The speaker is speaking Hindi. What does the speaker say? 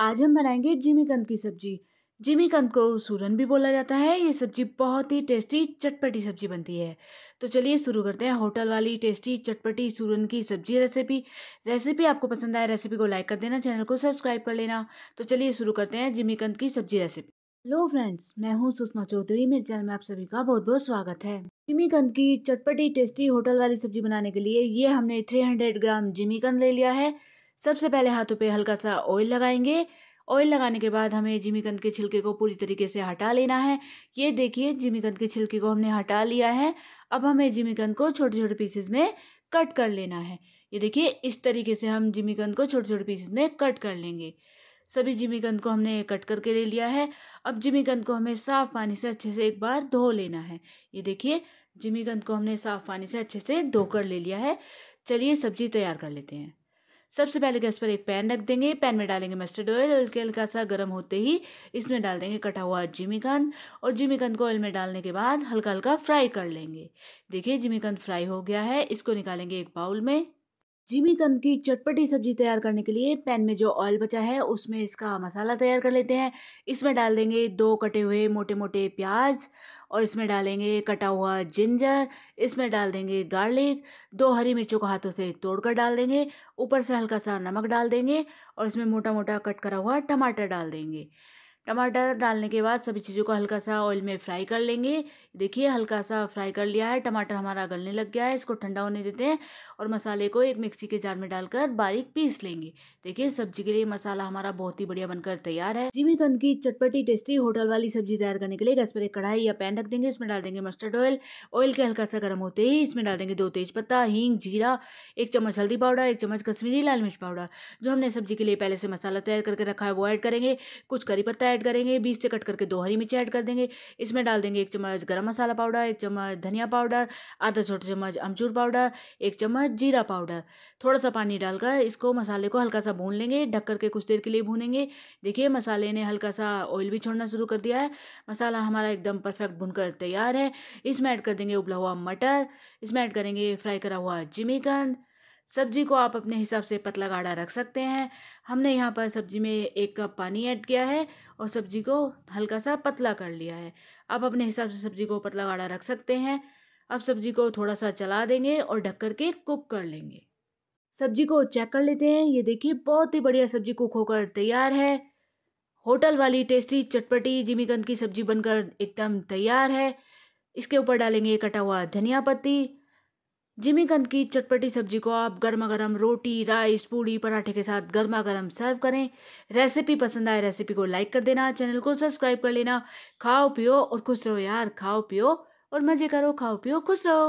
आज हम बनाएंगे जिमीकंद की सब्जी जिमीकंद को सूरन भी बोला जाता है ये सब्जी बहुत ही टेस्टी चटपटी सब्जी बनती है तो चलिए शुरू करते हैं होटल वाली टेस्टी चटपटी सूरन की सब्जी रेसिपी रेसिपी आपको पसंद आए रेसिपी को लाइक कर देना चैनल को सब्सक्राइब कर लेना तो चलिए शुरू करते हैं जिमीकंद की सब्जी रेसिपी हेलो फ्रेंड्स मैं हूँ सुषमा चौधरी मेरे चैनल में आप सभी का बहुत बहुत स्वागत है जिमीकंद की चटपटी टेस्टी होटल वाली सब्जी बनाने के लिए ये हमने 300 ग्राम जिमीकंद ले लिया है सबसे पहले हाथों पे हल्का सा ऑयल लगाएंगे ऑयल लगाने के बाद हमें जिमीकंद के छिलके को पूरी तरीके से हटा लेना है ये देखिए जिमीकंद के छिलके को हमने हटा लिया है अब हमें जिमीकंद को छोटे छोटे पीसेस में कट कर लेना है ये देखिए इस तरीके से हम जिमीकंद को छोटे छोटे पीसेस में कट कर लेंगे सभी जिमीकंद को हमने कट करके ले लिया है अब जिमीकंद को हमें साफ़ पानी से अच्छे से एक बार धो लेना है ये देखिए जिमीकंद को हमने साफ़ पानी से अच्छे से धोकर ले लिया है चलिए सब्जी तैयार कर लेते हैं सबसे पहले गैस पर एक पैन रख देंगे पैन में डालेंगे मस्टर्ड ऑयल ऑयल के हल्का सा गर्म होते ही इसमें डाल देंगे कटा हुआ जिमीकंद और जिमीकंद को ऑयल में डालने के बाद हल्का हल्का फ्राई कर लेंगे देखिए जिमीकंद फ्राई हो गया है इसको निकालेंगे एक बाउल में जिमी कंद की चटपटी सब्जी तैयार करने के लिए पैन में जो ऑयल बचा है उसमें इसका मसाला तैयार कर लेते हैं इसमें डाल देंगे दो कटे हुए मोटे मोटे प्याज और इसमें डालेंगे कटा हुआ जिंजर इसमें डाल देंगे गार्लिक दो हरी मिर्चों को हाथों से तोड़कर डाल देंगे ऊपर से हल्का सा नमक डाल देंगे और इसमें मोटा मोटा कट करा हुआ टमाटर डाल देंगे टमाटर डालने के बाद सभी चीज़ों को हल्का सा ऑयल में फ्राई कर लेंगे देखिए हल्का सा फ्राई कर लिया है टमाटर हमारा गलने लग गया है इसको ठंडा होने देते हैं और मसाले को एक मिक्सी के जार में डालकर बारीक पीस लेंगे देखिए सब्जी के लिए मसाला हमारा बहुत ही बढ़िया बनकर तैयार है जिमी कंद की चटपटी टेस्टी होटल वाली सब्जी तैयार करने के लिए गैस पर एक कढ़ाई या पैन रख देंगे उसमें डाल देंगे मस्टर्ड ऑयल ऑयल के हल्का सा गर्म होते ही इसमें डाल देंगे दो तेज पत्ता हींग जीरा एक चम्मच हल्दी पाउडर एक चम्मच कश्मीरी लाल मिर्च पाउडर जो हमने सब्जी के लिए पहले से मसाला तैयार करके रखा है वो ऐड करेंगे कुछ करी पत्ता ऐड करेंगे बीस से कट करके दो हरी मिर्च ऐड कर देंगे इसमें डाल देंगे एक चम्मच गरम मसाला पाउडर एक चम्मच धनिया पाउडर आधा छोटा चम्मच अमचूर पाउडर एक चम्मच जीरा पाउडर थोड़ा सा पानी डालकर इसको मसाले को हल्का सा भून लेंगे ढक करके कुछ देर के लिए भूनेंगे देखिए मसाले ने हल्का सा ऑयल भी छोड़ना शुरू कर दिया है मसाला हमारा एकदम परफेक्ट भूनकर तैयार है इसमें ऐड कर देंगे उबला हुआ मटर इसमें ऐड करेंगे फ्राई करा हुआ जिमीकंद सब्जी को आप अपने हिसाब से पतला गाढ़ा रख सकते हैं हमने यहाँ पर सब्जी में एक कप पानी ऐड किया है और सब्जी को हल्का सा पतला कर लिया है आप अपने हिसाब से सब्जी को पतला गाढ़ा रख सकते हैं अब सब्जी को थोड़ा सा चला देंगे और ढक कर के कुक कर लेंगे सब्जी को चेक कर लेते हैं ये देखिए बहुत ही बढ़िया सब्जी कुक होकर तैयार है होटल वाली टेस्टी चटपटी जिमीकंद की सब्जी बनकर एकदम तैयार है इसके ऊपर डालेंगे कटा हुआ धनिया पत्ती जिमीकंद की चटपटी सब्जी को आप गर्मा गर्म रोटी राइस पूड़ी पराठे के साथ गर्मा गर्म सर्व करें रेसिपी पसंद आए रेसिपी को लाइक कर देना चैनल को सब्सक्राइब कर लेना खाओ पियो और खुश रहो यार खाओ पियो और मज़े करो खाओ पियो खुश रहो